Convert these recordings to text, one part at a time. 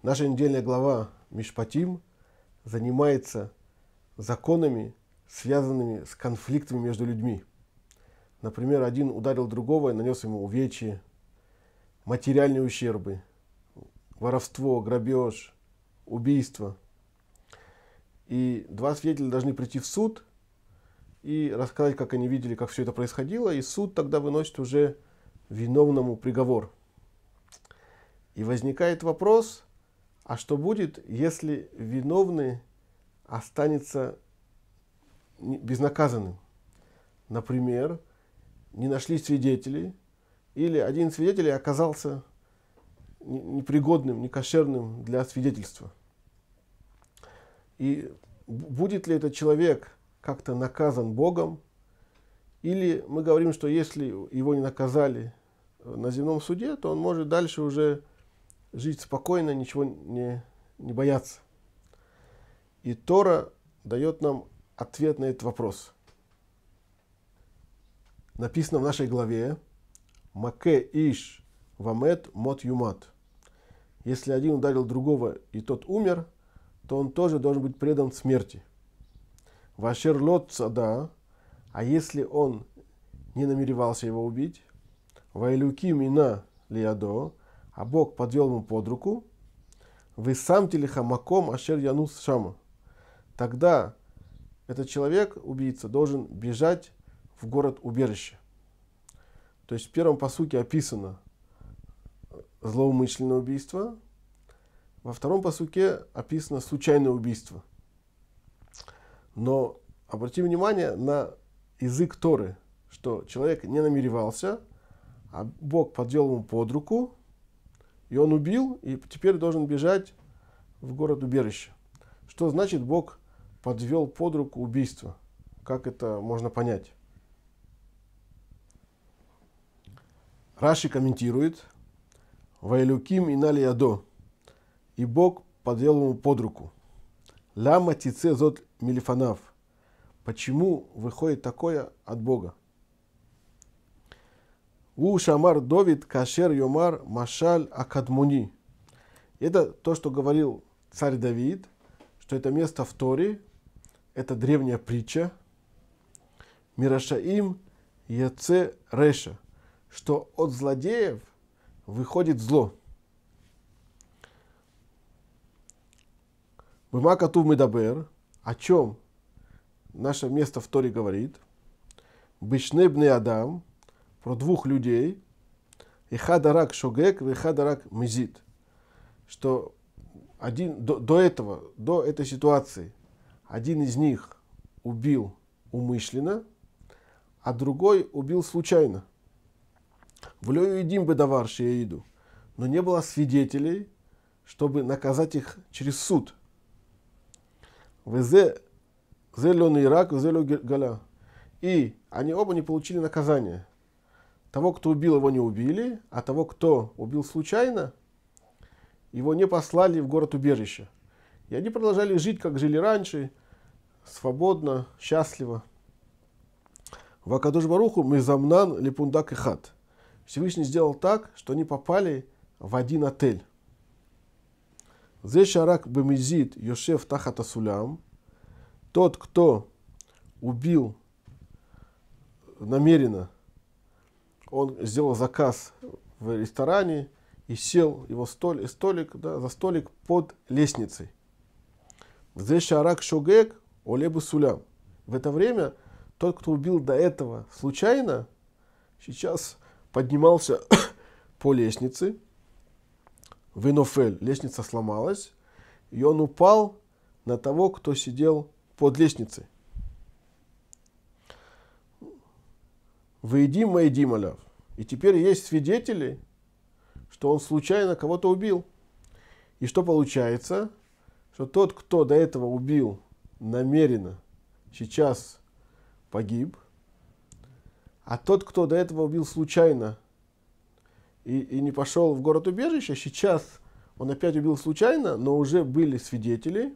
Наша недельная глава Мишпатим занимается законами, связанными с конфликтами между людьми. Например, один ударил другого и нанес ему увечья, материальные ущербы, воровство, грабеж, убийство. И два свидетеля должны прийти в суд и рассказать, как они видели, как все это происходило, и суд тогда выносит уже виновному приговор. И возникает вопрос – а что будет, если виновный останется безнаказанным? Например, не нашли свидетелей, или один свидетель оказался непригодным, некошерным для свидетельства. И будет ли этот человек как-то наказан Богом, или мы говорим, что если его не наказали на земном суде, то он может дальше уже жить спокойно, ничего не, не бояться. И Тора дает нам ответ на этот вопрос. Написано в нашей главе «Маке иш вамет мот юмат». Если один ударил другого, и тот умер, то он тоже должен быть предан смерти. Вашер лот сада, а если он не намеревался его убить, вайлюки мина лиадо, а Бог подвел ему под руку, вы сам телехамаком ашер янус шама. Тогда этот человек, убийца, должен бежать в город-убежище. То есть в первом посуке описано злоумышленное убийство, во втором посуке описано случайное убийство. Но обратим внимание на язык Торы, что человек не намеревался, а Бог подвел ему под руку, и он убил, и теперь должен бежать в город убежище. Что значит Бог подвел под руку убийство? Как это можно понять? Раши комментирует «Вайлюким и налиядо» и Бог подвел ему под руку. Ламатице зот милифанав. Почему выходит такое от Бога? Гу Шамар Довид Кашер Йомар Машаль Акадмуни. Это то, что говорил царь Давид, что это место в Торе, это древняя притча, Мирашаим Яце Реша, что от злодеев выходит зло. Бымакату Медабер, о чем наше место в Торе говорит, Бышнебный Адам – про двух людей, и Ихадарак Шогек, хадарак Мизит, что один, до, до этого, до этой ситуации, один из них убил умышленно, а другой убил случайно. В лёю едим бы даварши я иду. Но не было свидетелей, чтобы наказать их через суд. Везе зеленый рак, зелю галя. И они оба не получили наказания. Того, кто убил, его не убили, а того, кто убил случайно, его не послали в город-убежище. И они продолжали жить, как жили раньше, свободно, счастливо. Вакадуш Баруху Мизамнан Липундак и Хат. Всевышний сделал так, что они попали в один отель. Зешарак Бемизит Йошев Тахата Сулям. Тот, кто убил намеренно он сделал заказ в ресторане и сел его столь, столик, да, за столик под лестницей. Здесь шарак шогек олебу сулям. В это время тот, кто убил до этого случайно, сейчас поднимался по лестнице. Винофель, лестница сломалась, и он упал на того, кто сидел под лестницей. Выеди мои дималев. И теперь есть свидетели, что он случайно кого-то убил. И что получается? Что тот, кто до этого убил намеренно, сейчас погиб. А тот, кто до этого убил случайно и, и не пошел в город убежища, сейчас он опять убил случайно, но уже были свидетели,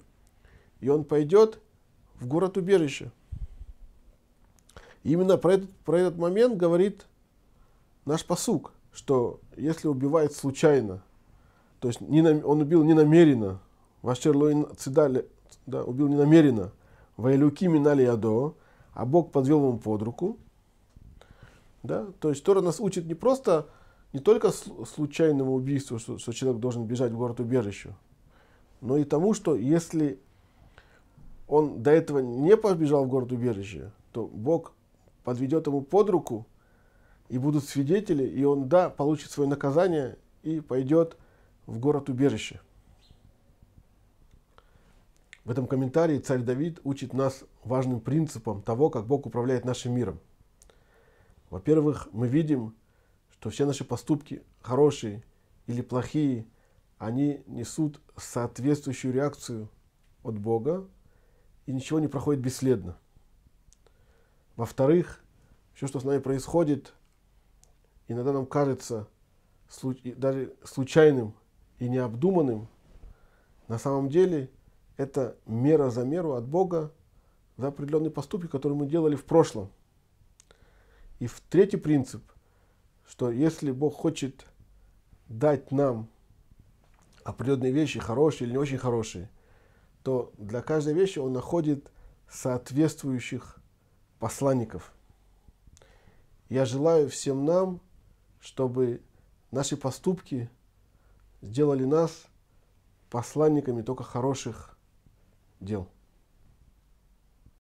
и он пойдет в город убежища. Именно про этот, про этот момент говорит наш посук, что если убивает случайно, то есть не, он убил не намеренно, Вашерлоин Цидали да, убил не намеренно, Вайлюки минали ядо, а Бог подвел ему под руку. Да? То есть Тора нас учит не просто, не только случайному убийству, что, что человек должен бежать в город-убежище, но и тому, что если он до этого не побежал в город-убежище, то Бог подведет ему под руку – и будут свидетели, и он, да, получит свое наказание и пойдет в город-убежище. В этом комментарии царь Давид учит нас важным принципам того, как Бог управляет нашим миром. Во-первых, мы видим, что все наши поступки, хорошие или плохие, они несут соответствующую реакцию от Бога, и ничего не проходит бесследно. Во-вторых, все, что с нами происходит, иногда нам кажется даже случайным и необдуманным, на самом деле это мера за меру от Бога за определенные поступки, которые мы делали в прошлом. И в третий принцип, что если Бог хочет дать нам определенные вещи, хорошие или не очень хорошие, то для каждой вещи Он находит соответствующих посланников. Я желаю всем нам – чтобы наши поступки сделали нас посланниками только хороших дел.